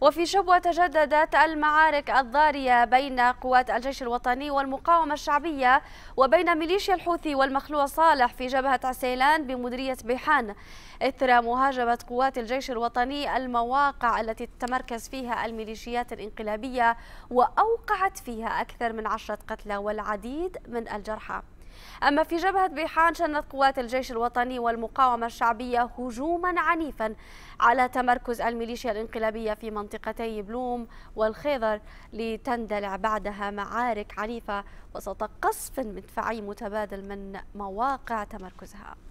وفي شبوة تجددت المعارك الضارية بين قوات الجيش الوطني والمقاومة الشعبية وبين ميليشيا الحوثي والمخلوع صالح في جبهة عسيلان بمديرية بيحان إثر مهاجمة قوات الجيش الوطني المواقع التي تتمركز فيها الميليشيات الانقلابية وأوقعت فيها أكثر من عشرة قتلى والعديد من الجرحى أما في جبهة بيحان شنت قوات الجيش الوطني والمقاومة الشعبية هجوما عنيفا على تمركز الميليشيا الانقلابية في منطقتي بلوم والخيضر لتندلع بعدها معارك عنيفة وسط قصف مدفعي متبادل من مواقع تمركزها